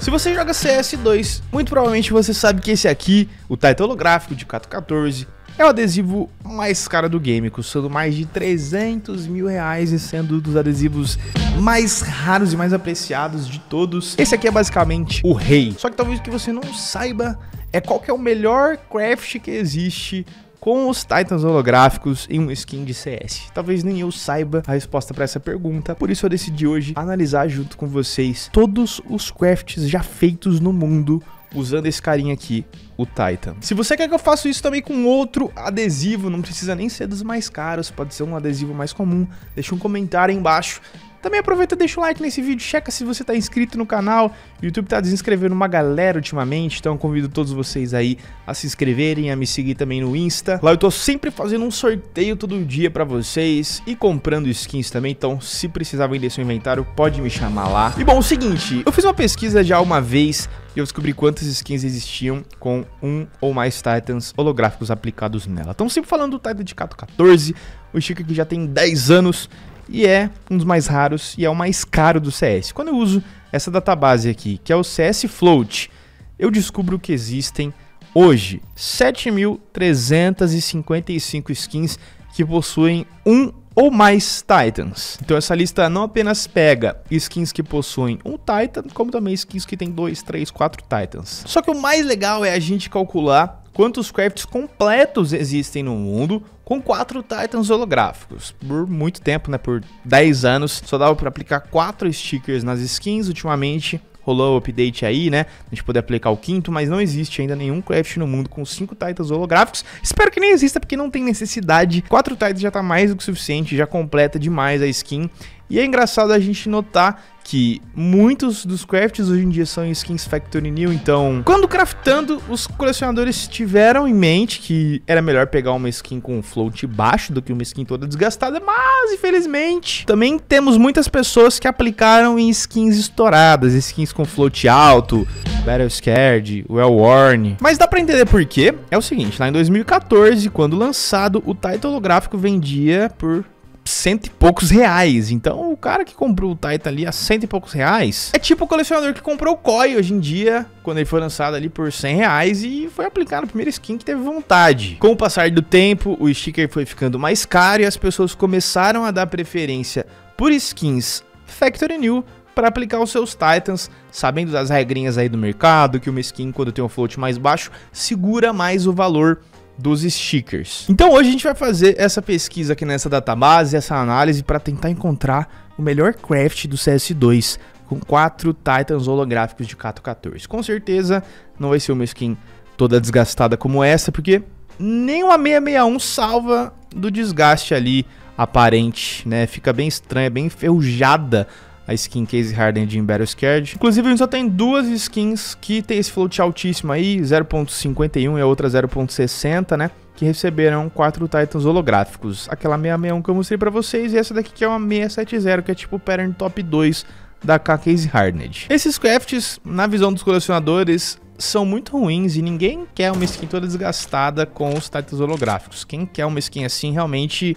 Se você joga CS2, muito provavelmente você sabe que esse aqui, o Titan holográfico de 414, é o adesivo mais caro do game, custando mais de 300 mil reais e sendo um dos adesivos mais raros e mais apreciados de todos. Esse aqui é basicamente o rei. Só que talvez o que você não saiba é qual que é o melhor craft que existe com os Titans holográficos em um skin de CS? Talvez nem eu saiba a resposta para essa pergunta, por isso eu decidi hoje analisar junto com vocês todos os crafts já feitos no mundo usando esse carinha aqui, o Titan. Se você quer que eu faça isso também com outro adesivo, não precisa nem ser dos mais caros, pode ser um adesivo mais comum, deixa um comentário aí embaixo também aproveita e deixa o like nesse vídeo, checa se você está inscrito no canal. O YouTube está desinscrevendo uma galera ultimamente, então convido todos vocês aí a se inscreverem, a me seguir também no Insta. Lá eu estou sempre fazendo um sorteio todo dia para vocês e comprando skins também, então se precisar vender seu inventário, pode me chamar lá. E bom, é o seguinte, eu fiz uma pesquisa já uma vez e eu descobri quantas skins existiam com um ou mais Titans holográficos aplicados nela. Estamos sempre falando do Titan de Cato 14, o Chico que já tem 10 anos e é um dos mais raros e é o mais caro do CS. Quando eu uso essa database aqui, que é o CS Float, eu descubro que existem hoje 7.355 skins que possuem um ou mais Titans. Então essa lista não apenas pega skins que possuem um Titan, como também skins que tem dois, três, quatro Titans. Só que o mais legal é a gente calcular quantos crafts completos existem no mundo com quatro Titans holográficos. Por muito tempo, né, por 10 anos, só dava para aplicar quatro stickers nas skins. Ultimamente, rolou o update aí, né? A gente poder aplicar o quinto, mas não existe ainda nenhum craft no mundo com cinco Titans holográficos. Espero que nem exista, porque não tem necessidade. Quatro Titans já tá mais do que suficiente, já completa demais a skin. E é engraçado a gente notar que muitos dos crafts hoje em dia são skins Factory New, então, quando craftando, os colecionadores tiveram em mente que era melhor pegar uma skin com float baixo do que uma skin toda desgastada, mas infelizmente também temos muitas pessoas que aplicaram em skins estouradas, skins com float alto, Battle Scared, Well Worn. Mas dá para entender por quê? É o seguinte, lá em 2014, quando lançado, o título gráfico vendia por cento e poucos reais. Então, o cara que comprou o Taita ali a cento e poucos reais é tipo o colecionador que comprou o Coy hoje em dia, quando ele foi lançado ali por cem reais e foi aplicar a primeira skin que teve vontade. Com o passar do tempo, o sticker foi ficando mais caro e as pessoas começaram a dar preferência por skins Factory New para aplicar os seus Titans, sabendo das regrinhas aí do mercado, que uma skin quando tem um float mais baixo segura mais o valor dos stickers. Então hoje a gente vai fazer essa pesquisa aqui nessa database, essa análise para tentar encontrar o melhor craft do CS2 com quatro Titans holográficos de Cato 14. Com certeza não vai ser uma skin toda desgastada como essa, porque nem uma 661 salva do desgaste ali aparente, né? Fica bem estranha, bem enferrujada a skin Case Harden de Battle Scared. Inclusive, a gente só tem duas skins que tem esse float altíssimo aí, 0.51 e a outra 0.60, né? que receberam quatro Titans holográficos. Aquela 661 que eu mostrei para vocês e essa daqui que é uma 670, que é tipo o pattern top 2 da K Case Hardened. Esses crafts, na visão dos colecionadores, são muito ruins e ninguém quer uma skin toda desgastada com os Titans holográficos. Quem quer uma skin assim realmente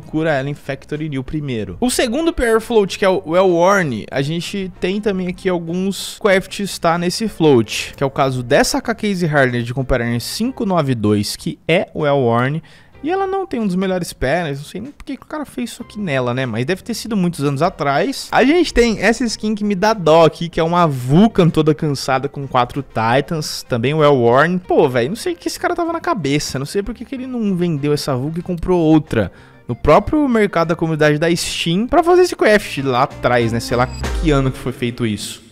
procura ela em Factory New primeiro. O segundo pair float, que é o Well é Worn, a gente tem também aqui alguns crafts, tá? Nesse float, que é o caso dessa K-Case de com pattern 592, que é o Well Worn. E ela não tem um dos melhores pernas, não sei nem porque o cara fez isso aqui nela, né? Mas deve ter sido muitos anos atrás. A gente tem essa skin que me dá dó aqui, que é uma Vulcan toda cansada com quatro Titans, também well-worn. Pô, velho, não sei o que esse cara tava na cabeça, não sei porque que ele não vendeu essa Vulcan e comprou outra no próprio mercado da comunidade da Steam para fazer esse craft lá atrás, né? Sei lá que ano que foi feito isso.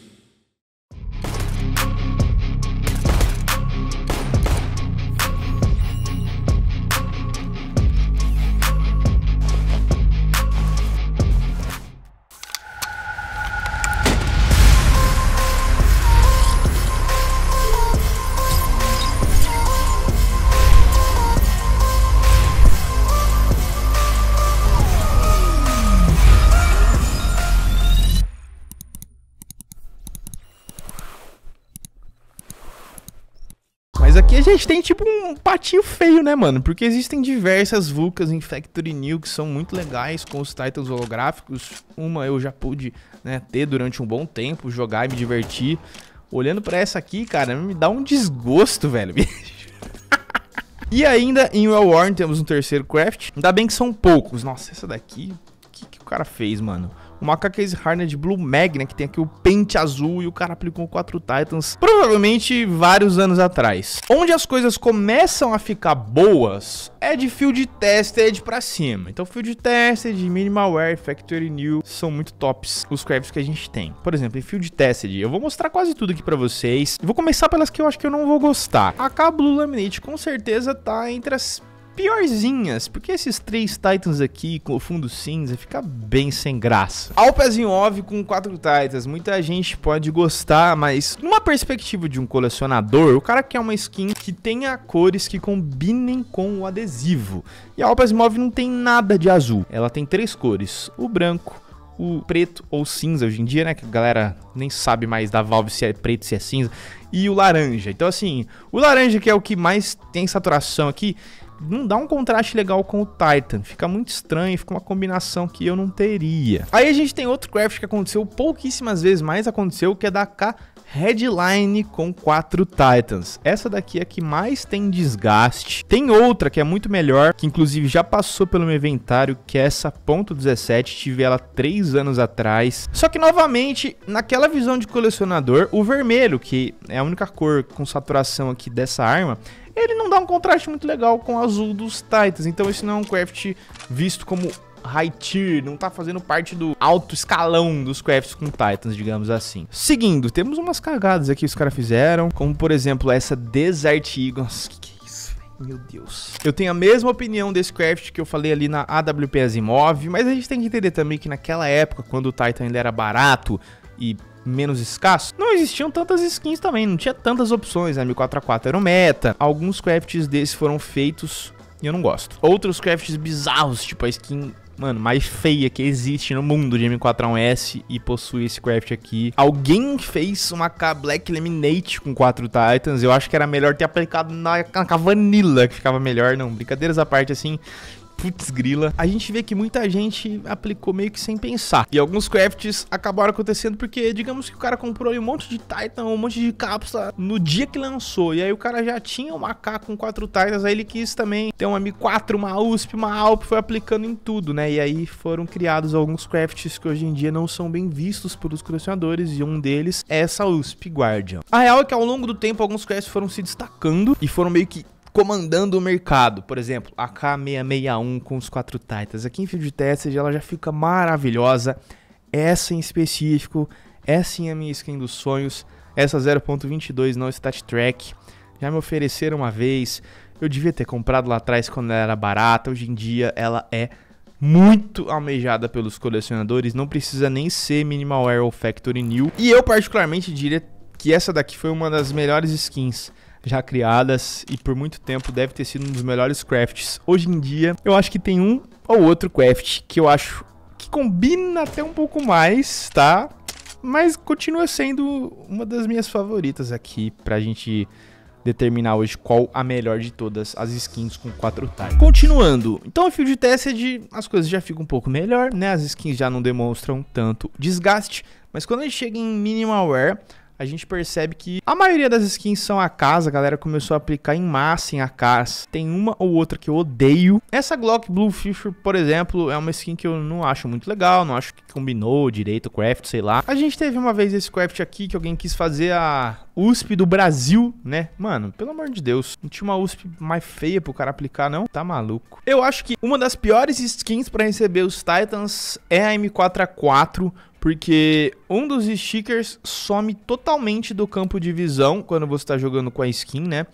gente tem tipo um patinho feio, né, mano? Porque existem diversas VUCAs em Factory New que são muito legais com os titles holográficos. Uma eu já pude né, ter durante um bom tempo, jogar e me divertir. Olhando para essa aqui, cara, me dá um desgosto, velho. e ainda em Wellworn temos um terceiro craft. Ainda bem que são poucos. Nossa, essa daqui... O que, que o cara fez, mano? uma K-Case é Hardened Blue Magna, que tem aqui o pente azul e o cara aplicou 4 Titans, provavelmente vários anos atrás. Onde as coisas começam a ficar boas é de Field Tested pra cima. Então Field Tested, Minimalware, Factory New são muito tops os crafts que a gente tem. Por exemplo, em Field Tested, eu vou mostrar quase tudo aqui pra vocês. vou começar pelas que eu acho que eu não vou gostar. A cabo Blue Laminate com certeza tá entre as piorzinhas, porque esses três Titans aqui com o fundo cinza fica bem sem graça. Ao pezinho óbvio com quatro Titans, muita gente pode gostar, mas numa perspectiva de um colecionador, o cara quer uma skin que tenha cores que combinem com o adesivo. E a Alpes Move não tem nada de azul, ela tem três cores, o branco, o preto ou cinza hoje em dia, né? Que a galera nem sabe mais da Valve se é preto, se é cinza. E o laranja. Então, assim, o laranja que é o que mais tem saturação aqui, não dá um contraste legal com o Titan. Fica muito estranho, fica uma combinação que eu não teria. Aí a gente tem outro craft que aconteceu pouquíssimas vezes, mas aconteceu, que é da K Headline com 4 Titans. Essa daqui é a que mais tem desgaste. Tem outra que é muito melhor, que inclusive já passou pelo meu inventário, que é essa ponto .17, tive ela 3 anos atrás. Só que novamente, naquela visão de colecionador, o vermelho, que é a única cor com saturação aqui dessa arma, ele não dá um contraste muito legal com o azul dos Titans. Então esse não é um craft visto como high tier, não tá fazendo parte do alto escalão dos crafts com titans, digamos assim. Seguindo, temos umas cagadas aqui que os caras fizeram, como por exemplo essa Desert Eagles. que que é isso, véio? meu Deus. Eu tenho a mesma opinião desse craft que eu falei ali na AWP Asimov, mas a gente tem que entender também que naquela época, quando o Titan ainda era barato e menos escasso, não existiam tantas skins também, não tinha tantas opções, né? a M4A4 era o meta. Alguns crafts desses foram feitos e eu não gosto. Outros crafts bizarros, tipo a skin mano, mais feia que existe no mundo de M4A1S e possui esse craft aqui. Alguém fez uma K Black Lemonade com quatro Titans. Eu acho que era melhor ter aplicado na, na Vanilla, que ficava melhor. Não, brincadeiras à parte, assim, putz grila, a gente vê que muita gente aplicou meio que sem pensar. E alguns crafts acabaram acontecendo porque, digamos que o cara comprou um monte de Titan, um monte de cápsula no dia que lançou. E aí o cara já tinha uma AK com quatro Titans, aí ele quis também ter uma M4, uma USP, uma Alp, foi aplicando em tudo, né? E aí foram criados alguns crafts que hoje em dia não são bem vistos pelos colecionadores, e um deles é essa USP Guardian. A real é que ao longo do tempo alguns crafts foram se destacando e foram meio que comandando o mercado. Por exemplo, a K661 com os quatro Titans. Aqui em Field Tested ela já fica maravilhosa. Essa em específico, essa em a minha skin dos sonhos. Essa 0.22 não Stat Track. Já me ofereceram uma vez. Eu devia ter comprado lá atrás quando ela era barata. Hoje em dia ela é muito almejada pelos colecionadores. Não precisa nem ser Minimal Air ou Factory New. E eu particularmente diria que essa daqui foi uma das melhores skins já criadas e por muito tempo deve ter sido um dos melhores crafts. Hoje em dia, eu acho que tem um ou outro craft que eu acho que combina até um pouco mais, tá? Mas continua sendo uma das minhas favoritas aqui pra gente determinar hoje qual a melhor de todas as skins com 4 tiles. Continuando, então o Field Tested, as coisas já ficam um pouco melhor, né? As skins já não demonstram tanto desgaste, mas quando a gente chega em Minimal Wear, a gente percebe que a maioria das skins são a casa, a galera começou a aplicar em massa em AKs. Tem uma ou outra que eu odeio. Essa Glock Blue Fisher, por exemplo, é uma skin que eu não acho muito legal, não acho que combinou direito o craft, sei lá. A gente teve uma vez esse craft aqui que alguém quis fazer a USP do Brasil, né? Mano, pelo amor de Deus, não tinha uma USP mais feia pro cara aplicar, não? Tá maluco. Eu acho que uma das piores skins para receber os Titans é a M4A4, porque um dos stickers some totalmente do campo de visão quando você está jogando com a skin, né?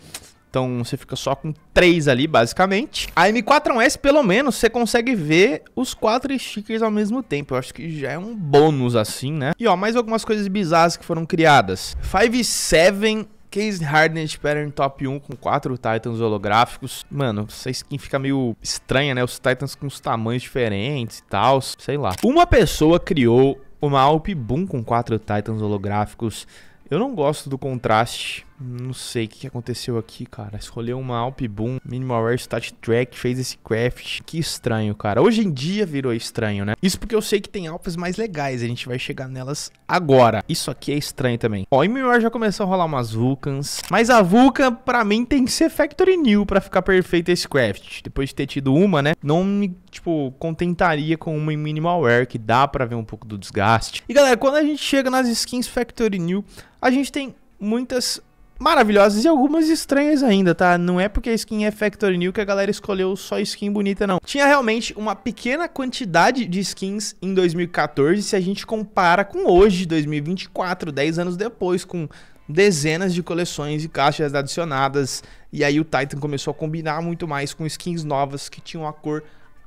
Então você fica só com três ali, basicamente. A m 4 s pelo menos, você consegue ver os quatro stickers ao mesmo tempo. Eu acho que já é um bônus, assim, né? E ó, mais algumas coisas bizarras que foram criadas. 5.7 Case Hardened Pattern Top 1 com quatro Titans holográficos. Mano, essa skin fica meio estranha, né? Os Titans com os tamanhos diferentes e tal, sei lá. Uma pessoa criou uma Alp Boom com quatro Titans holográficos. Eu não gosto do contraste não sei o que aconteceu aqui, cara. Escolheu uma Alp Boom, Minimal Wear Stat Track, fez esse craft. Que estranho, cara. Hoje em dia virou estranho, né? Isso porque eu sei que tem Alpes mais legais. A gente vai chegar nelas agora. Isso aqui é estranho também. Ó, em Minimal já começou a rolar umas Vulcans. Mas a Vulcan, pra mim, tem que ser Factory New pra ficar perfeito esse craft. Depois de ter tido uma, né? Não me, tipo, contentaria com uma em Minimal Wear, que dá pra ver um pouco do desgaste. E galera, quando a gente chega nas skins Factory New, a gente tem muitas maravilhosas e algumas estranhas ainda, tá? Não é porque a skin é Factory New que a galera escolheu só skin bonita, não. Tinha realmente uma pequena quantidade de skins em 2014 se a gente compara com hoje, 2024, 10 anos depois, com dezenas de coleções e caixas adicionadas. E aí o Titan começou a combinar muito mais com skins novas que tinham a cor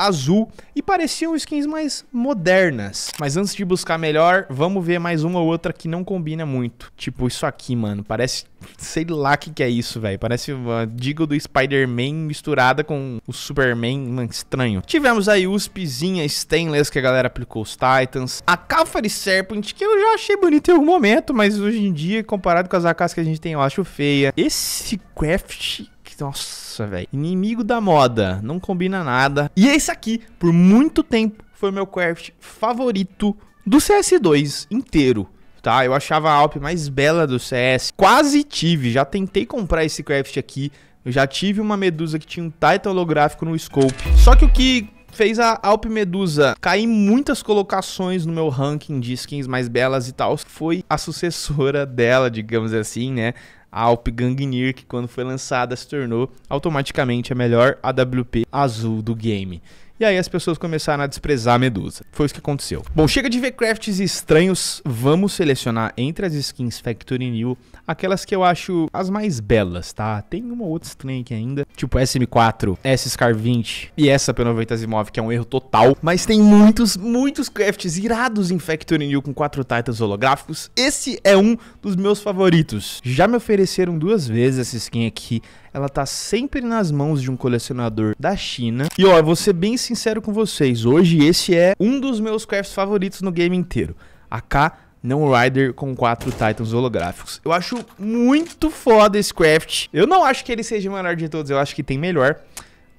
azul e pareciam skins mais modernas. Mas antes de buscar melhor, vamos ver mais uma ou outra que não combina muito. Tipo isso aqui, mano, parece... Sei lá o que, que é isso, velho. Parece uma digo do Spider-Man misturada com o Superman, mano, estranho. Tivemos aí USPzinha Stainless, que a galera aplicou os Titans. A Calfari Serpent, que eu já achei bonita em algum momento, mas hoje em dia, comparado com as AKs que a gente tem, eu acho feia. Esse craft nossa, velho. Inimigo da moda. Não combina nada. E esse aqui, por muito tempo, foi o meu craft favorito do CS2 inteiro tá? Eu achava a Alp mais bela do CS. Quase tive, já tentei comprar esse craft aqui. Eu já tive uma medusa que tinha um title holográfico no scope. Só que o que fez a Alp Medusa cair muitas colocações no meu ranking de skins mais belas e tal foi a sucessora dela, digamos assim, né? a Alp Gangnir, que quando foi lançada se tornou automaticamente a melhor AWP azul do game. E aí as pessoas começaram a desprezar a Medusa. Foi isso que aconteceu. Bom, chega de ver crafts estranhos. Vamos selecionar entre as skins Factory New aquelas que eu acho as mais belas, tá? Tem uma outra estranha aqui ainda, tipo SM4, S-Scar 20 e essa P90 Zimov, que é um erro total. Mas tem muitos, muitos crafts irados em Factory New com quatro titans holográficos. Esse é um dos meus favoritos. Já me ofereceram duas vezes essa skin aqui ela tá sempre nas mãos de um colecionador da China. E ó, eu vou ser bem sincero com vocês, hoje esse é um dos meus crafts favoritos no game inteiro. A K não Rider com quatro Titans holográficos. Eu acho muito foda esse craft. Eu não acho que ele seja o melhor de todos, eu acho que tem melhor.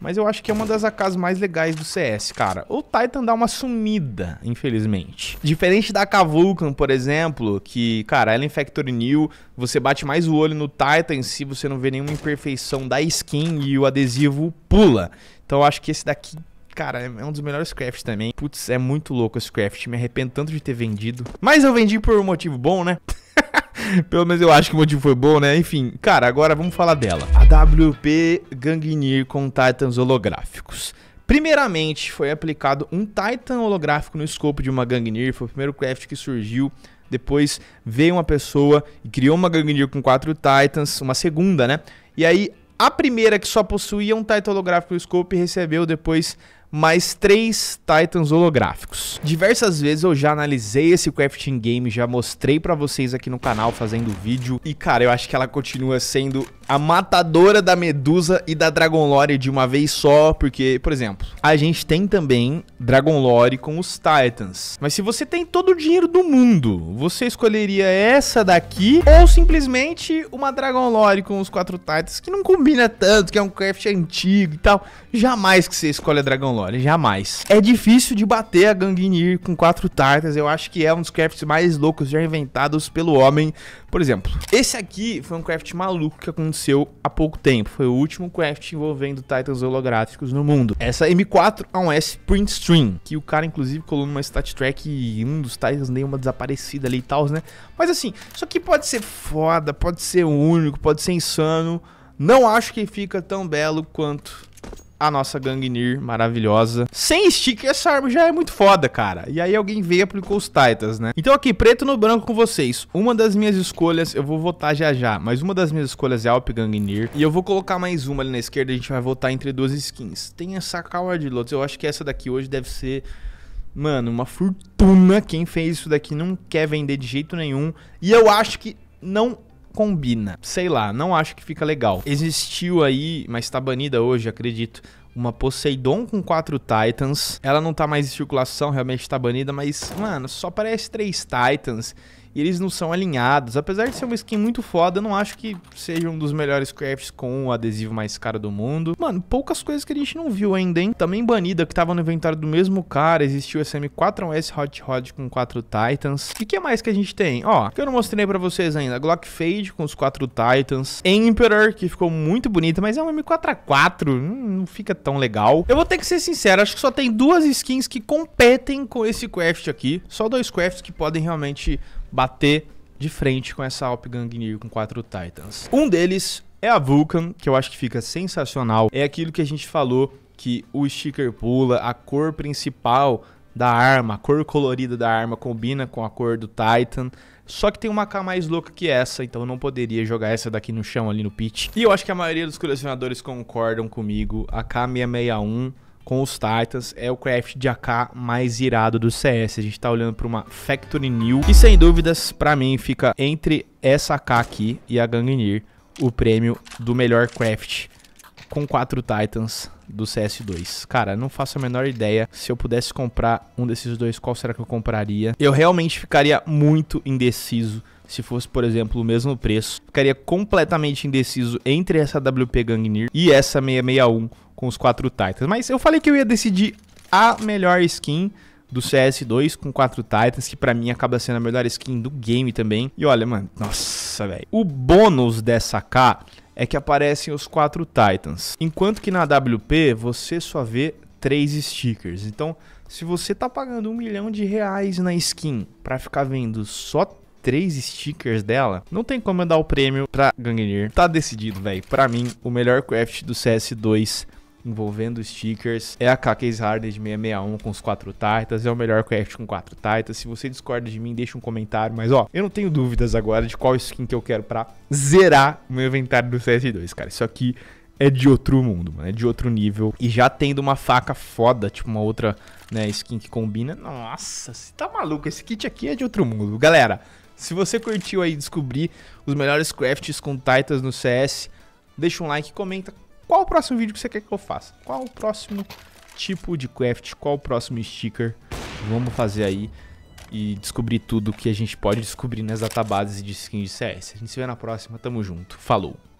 Mas eu acho que é uma das AKs mais legais do CS, cara. O Titan dá uma sumida, infelizmente. Diferente da AK Vulcan, por exemplo, que, cara, ela é infector New, você bate mais o olho no Titan se você não vê nenhuma imperfeição da skin e o adesivo pula. Então eu acho que esse daqui cara, é, é um dos melhores crafts também. Putz, é muito louco esse craft. Me arrependo tanto de ter vendido. Mas eu vendi por um motivo bom, né? Pelo menos eu acho que o motivo foi bom, né? Enfim, cara, agora vamos falar dela. A WP Gangnir com Titans holográficos. Primeiramente, foi aplicado um Titan holográfico no escopo de uma Gangnir, foi o primeiro craft que surgiu depois veio uma pessoa e criou uma Gangnir com quatro Titans, uma segunda, né? E aí a primeira que só possuía um Titan holográfico no scope recebeu depois mais três Titans holográficos. Diversas vezes eu já analisei esse crafting game, já mostrei pra vocês aqui no canal fazendo vídeo. E, cara, eu acho que ela continua sendo a matadora da Medusa e da Dragon Lore de uma vez só, porque, por exemplo, a gente tem também Dragon Lore com os Titans. Mas se você tem todo o dinheiro do mundo, você escolheria essa daqui ou simplesmente uma Dragon Lore com os quatro Titans, que não combina tanto, que é um craft antigo e tal. Jamais que você escolhe a Dragon Lore jamais. É difícil de bater a Ganguinir com quatro tartas, eu acho que é um dos crafts mais loucos já inventados pelo homem. Por exemplo, esse aqui foi um craft maluco que aconteceu há pouco tempo. Foi o último craft envolvendo titans holográficos no mundo. Essa M4 A1S Print Stream, que o cara inclusive colou numa stat track e um dos titans deu uma desaparecida ali e tal, né? Mas assim, isso aqui pode ser foda, pode ser único, pode ser insano. Não acho que fica tão belo quanto a nossa Gangnir maravilhosa. Sem stick, essa arma já é muito foda, cara. E aí alguém veio e aplicou os Titans, né? Então aqui, preto no branco com vocês. Uma das minhas escolhas, eu vou votar já já, mas uma das minhas escolhas é Alp Gangnir. E eu vou colocar mais uma ali na esquerda, a gente vai votar entre duas skins. Tem essa Coward Lotus, eu acho que essa daqui hoje deve ser... Mano, uma fortuna. Quem fez isso daqui não quer vender de jeito nenhum. E eu acho que não combina. Sei lá, não acho que fica legal. Existiu aí, mas tá banida hoje, acredito. Uma Poseidon com quatro Titans. Ela não tá mais em circulação, realmente tá banida, mas, mano, só parece três Titans e eles não são alinhados. Apesar de ser uma skin muito foda, eu não acho que seja um dos melhores crafts com o adesivo mais caro do mundo. Mano, poucas coisas que a gente não viu ainda, hein? Também banida, que tava no inventário do mesmo cara, existiu essa m 4 s Hot Rod com 4 Titans. E o que mais que a gente tem? Ó, que eu não mostrei pra vocês ainda, Glock Fade com os 4 Titans, Emperor, que ficou muito bonita, mas é uma M4A4, hum, não fica tão legal. Eu vou ter que ser sincero, acho que só tem duas skins que competem com esse craft aqui, só dois crafts que podem realmente bater de frente com essa Alp Gangnir com quatro Titans. Um deles é a Vulcan, que eu acho que fica sensacional. É aquilo que a gente falou que o sticker pula, a cor principal da arma, a cor colorida da arma combina com a cor do Titan. Só que tem uma K mais louca que essa, então eu não poderia jogar essa daqui no chão, ali no pitch. E eu acho que a maioria dos colecionadores concordam comigo. A K661 com os Titans. É o craft de AK mais irado do CS. A gente tá olhando pra uma Factory New. E sem dúvidas, pra mim, fica entre essa AK aqui e a Gangnir o prêmio do melhor craft com quatro Titans do CS2. Cara, não faço a menor ideia. Se eu pudesse comprar um desses dois, qual será que eu compraria? Eu realmente ficaria muito indeciso se fosse, por exemplo, o mesmo preço. Ficaria completamente indeciso entre essa WP Gangnir e essa 661 com os quatro Titans. Mas eu falei que eu ia decidir a melhor skin do CS2 com quatro Titans, que para mim acaba sendo a melhor skin do game também. E olha, mano, nossa, velho. O bônus dessa K é que aparecem os quatro Titans. Enquanto que na WP você só vê três stickers. Então, se você tá pagando um milhão de reais na skin para ficar vendo só três stickers dela, não tem como eu dar o prêmio pra Gangnir. Tá decidido, velho. Pra mim, o melhor craft do CS2 envolvendo stickers. É a K Harden de 661 com os quatro Titans, é o melhor craft com quatro Titans. Se você discorda de mim, deixa um comentário, mas ó, eu não tenho dúvidas agora de qual skin que eu quero para zerar o meu inventário do CS2, cara. Isso aqui é de outro mundo, mano, é de outro nível. E já tendo uma faca foda, tipo uma outra, né, skin que combina. Nossa, você tá maluco, esse kit aqui é de outro mundo. Galera, se você curtiu aí descobrir os melhores crafts com Titans no CS, deixa um like e comenta qual o próximo vídeo que você quer que eu faça? Qual o próximo tipo de craft? Qual o próximo sticker? Vamos fazer aí e descobrir tudo que a gente pode descobrir nas databases de skins de CS. A gente se vê na próxima, tamo junto. Falou!